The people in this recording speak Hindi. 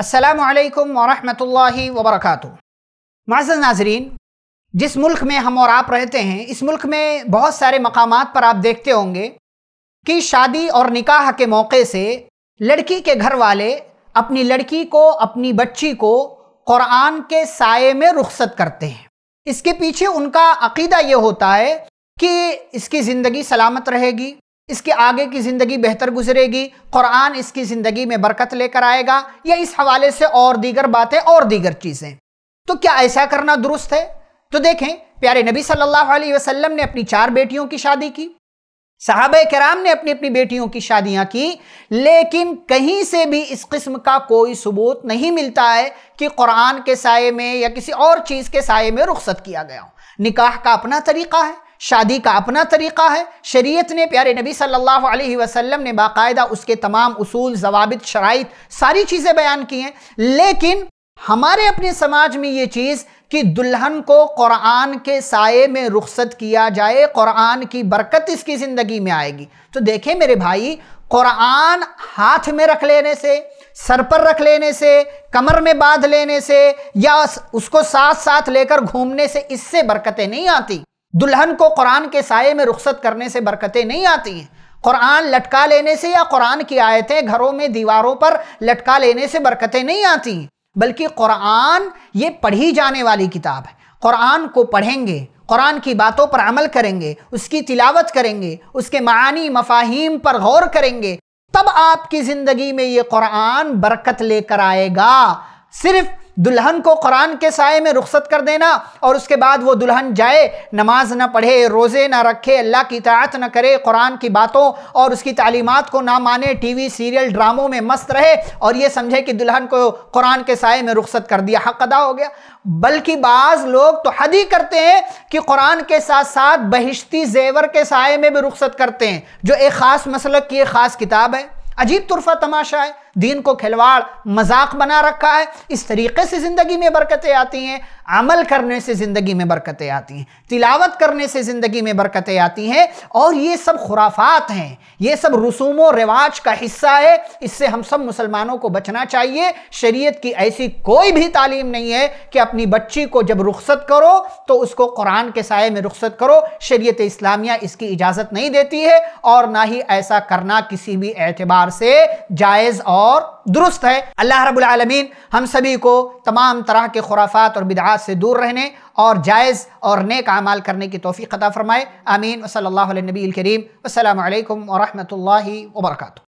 असलकम व वबरक माजन नाजरीन जिस मुल्क में हम और आप रहते हैं इस मुल्क में बहुत सारे मकाम पर आप देखते होंगे कि शादी और निकाह के मौके से लड़की के घर वाले अपनी लड़की को अपनी बच्ची को क़ुरान के साय में रुखसत करते हैं इसके पीछे उनका अकीदा ये होता है कि इसकी ज़िंदगी सलामत रहेगी इसके आगे की ज़िंदगी बेहतर गुजरेगी क़ुरान इसकी ज़िंदगी में बरकत लेकर आएगा या इस हवाले से और दीगर बातें और दीगर चीज़ें तो क्या ऐसा करना दुरुस्त है तो देखें प्यारे नबी सल्लल्लाहु अलैहि वसल्लम ने अपनी चार बेटियों की शादी की साहब कराम ने अपनी अपनी बेटियों की शादियां की लेकिन कहीं से भी इस किस्म का कोई सबूत नहीं मिलता है कि कुरान के साय में या किसी और चीज़ के साय में रुख्सत किया गया हो निकाह का अपना तरीका है शादी का अपना तरीका है शरीयत ने प्यारे नबी सल्लल्लाहु अलैहि वसल्लम ने बाकायदा उसके तमाम उसूल जवाबित शराइ सारी चीज़ें बयान की हैं लेकिन हमारे अपने समाज में ये चीज़ कि दुल्हन को क़ुरान के साय में रुखसत किया जाए क़ुरान की बरकत इसकी ज़िंदगी में आएगी तो देखें मेरे भाई क़ुरान हाथ में रख लेने से सर पर रख लेने से कमर में बांध लेने से या उसको साथ साथ लेकर घूमने से इससे बरकतें नहीं आती दुल्हन को कुरान के साय में रुखसत करने से बरकतें नहीं आती हैं कुरान लटका लेने से या कुरान की आयतें घरों में दीवारों पर लटका लेने से बरकतें नहीं आती हैं बल्कि क़ुरान ये पढ़ी जाने वाली किताब है क़ुरान को पढ़ेंगे क़ुरान की बातों पर अमल करेंगे उसकी तिलावत करेंगे उसके मानी मफाहिम पर गौर करेंगे तब आपकी ज़िंदगी में ये क़ुरान बरकत लेकर आएगा सिर्फ दुल्हन को कुरान के साय में रुखसत कर देना और उसके बाद वो दुल्हन जाए नमाज ना पढ़े रोज़े ना रखे अल्लाह की तात ना करे कुरान की बातों और उसकी तालीमत को ना माने टीवी सीरियल ड्रामों में मस्त रहे और ये समझे कि दुल्हन को कुरान के साय में रुखसत कर दिया हक अदा हो गया बल्कि बाज़ लोग तो हद ही करते हैं कि कुरान के साथ साथ बहिश्ती जेवर के साय में भी रुखसत करते हैं जो एक ख़ास मसल की एक ख़ास किताब है अजीब तुरफा तमाशा है दीन को खिलवाड़ मजाक बना रखा है इस तरीके से ज़िंदगी में बरकतें आती हैं अमल करने से ज़िंदगी में बरकतें आती हैं तिलावत करने से ज़िंदगी में बरकतें आती हैं और ये सब खुराफात हैं ये सब रसूम व रिवाज का हिस्सा है इससे हम सब मुसलमानों को बचना चाहिए शरीयत की ऐसी कोई भी तालीम नहीं है कि अपनी बच्ची को जब रुख्सत करो तो उसको कुरान के साय में रुख्सत करो शरीयत इस्लामिया इसकी इजाज़त नहीं देती है और ना ही ऐसा करना किसी भी एतबार से जायज़ और और दुरुस्त है अल्लाह रब्बुल रबालमीन हम सभी को तमाम तरह के खुराफात और बिदात से दूर रहने और जायज़ और नेक अमाल करने की तोफ़ी क़ता फ़रमाए आमीन वसल नबी करीम असल वरहमल वर्का